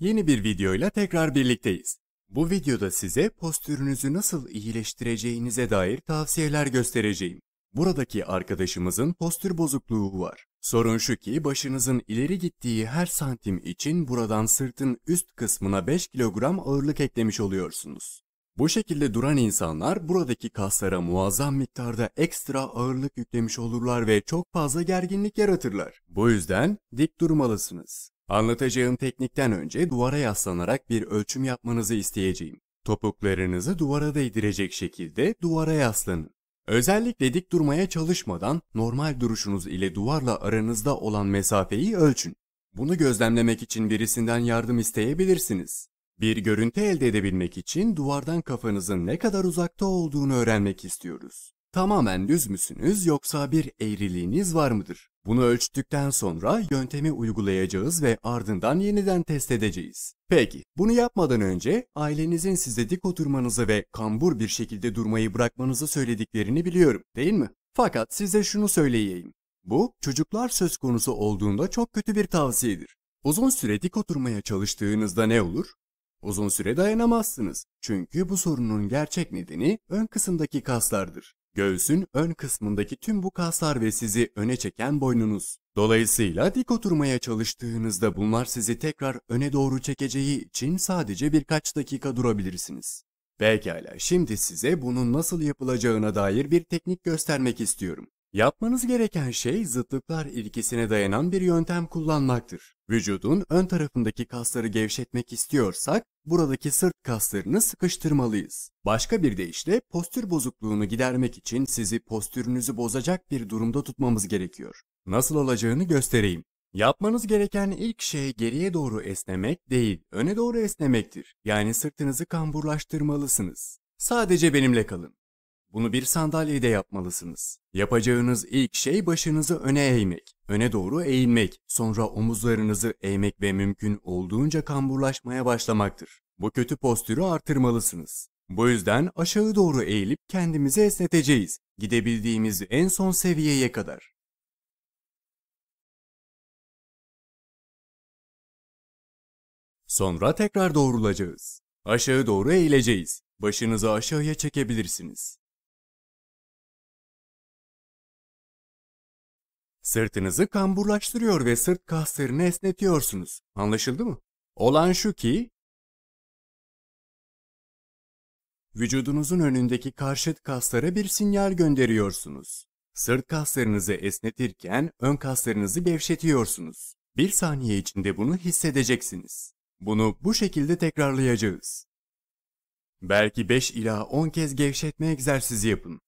Yeni bir videoyla tekrar birlikteyiz. Bu videoda size postürünüzü nasıl iyileştireceğinize dair tavsiyeler göstereceğim. Buradaki arkadaşımızın postür bozukluğu var. Sorun şu ki başınızın ileri gittiği her santim için buradan sırtın üst kısmına 5 kilogram ağırlık eklemiş oluyorsunuz. Bu şekilde duran insanlar buradaki kaslara muazzam miktarda ekstra ağırlık yüklemiş olurlar ve çok fazla gerginlik yaratırlar. Bu yüzden dik durmalısınız. Anlatacağım teknikten önce duvara yaslanarak bir ölçüm yapmanızı isteyeceğim. Topuklarınızı duvara değdirecek şekilde duvara yaslanın. Özellikle dik durmaya çalışmadan normal duruşunuz ile duvarla aranızda olan mesafeyi ölçün. Bunu gözlemlemek için birisinden yardım isteyebilirsiniz. Bir görüntü elde edebilmek için duvardan kafanızın ne kadar uzakta olduğunu öğrenmek istiyoruz. Tamamen düz müsünüz yoksa bir eğriliğiniz var mıdır? Bunu ölçtükten sonra yöntemi uygulayacağız ve ardından yeniden test edeceğiz. Peki, bunu yapmadan önce ailenizin size dik oturmanızı ve kambur bir şekilde durmayı bırakmanızı söylediklerini biliyorum, değil mi? Fakat size şunu söyleyeyim. Bu, çocuklar söz konusu olduğunda çok kötü bir tavsiyedir. Uzun süre dik oturmaya çalıştığınızda ne olur? Uzun süre dayanamazsınız. Çünkü bu sorunun gerçek nedeni ön kısımdaki kaslardır. Göğsün ön kısmındaki tüm bu kaslar ve sizi öne çeken boynunuz. Dolayısıyla dik oturmaya çalıştığınızda bunlar sizi tekrar öne doğru çekeceği için sadece birkaç dakika durabilirsiniz. Pekala, şimdi size bunun nasıl yapılacağına dair bir teknik göstermek istiyorum. Yapmanız gereken şey zıtlıklar ilkesine dayanan bir yöntem kullanmaktır. Vücudun ön tarafındaki kasları gevşetmek istiyorsak buradaki sırt kaslarını sıkıştırmalıyız. Başka bir deyişle postür bozukluğunu gidermek için sizi postürünüzü bozacak bir durumda tutmamız gerekiyor. Nasıl olacağını göstereyim. Yapmanız gereken ilk şey geriye doğru esnemek değil, öne doğru esnemektir. Yani sırtınızı kamburlaştırmalısınız. Sadece benimle kalın. Bunu bir sandalyede yapmalısınız. Yapacağınız ilk şey başınızı öne eğmek, öne doğru eğilmek, sonra omuzlarınızı eğmek ve mümkün olduğunca kamburlaşmaya başlamaktır. Bu kötü postürü artırmalısınız. Bu yüzden aşağı doğru eğilip kendimizi esneteceğiz, gidebildiğimiz en son seviyeye kadar. Sonra tekrar doğrulacağız. Aşağı doğru eğileceğiz. Başınızı aşağıya çekebilirsiniz. Sırtınızı kamburlaştırıyor ve sırt kaslarını esnetiyorsunuz. Anlaşıldı mı? Olan şu ki, vücudunuzun önündeki karşıt kaslara bir sinyal gönderiyorsunuz. Sırt kaslarınızı esnetirken ön kaslarınızı gevşetiyorsunuz. Bir saniye içinde bunu hissedeceksiniz. Bunu bu şekilde tekrarlayacağız. Belki 5 ila 10 kez gevşetme egzersizi yapın.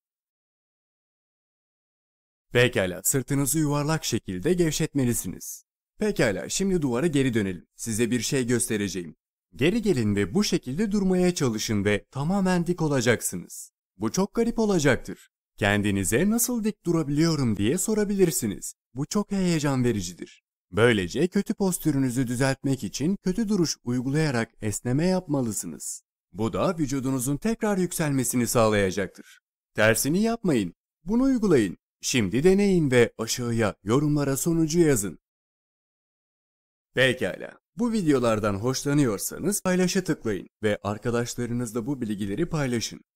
Pekala, sırtınızı yuvarlak şekilde gevşetmelisiniz. Pekala, şimdi duvara geri dönelim. Size bir şey göstereceğim. Geri gelin ve bu şekilde durmaya çalışın ve tamamen dik olacaksınız. Bu çok garip olacaktır. Kendinize nasıl dik durabiliyorum diye sorabilirsiniz. Bu çok heyecan vericidir. Böylece kötü postürünüzü düzeltmek için kötü duruş uygulayarak esneme yapmalısınız. Bu da vücudunuzun tekrar yükselmesini sağlayacaktır. Tersini yapmayın. Bunu uygulayın. Şimdi deneyin ve aşağıya yorumlara sonucu yazın. Pekala. Bu videolardan hoşlanıyorsanız paylaşa tıklayın ve arkadaşlarınızla bu bilgileri paylaşın.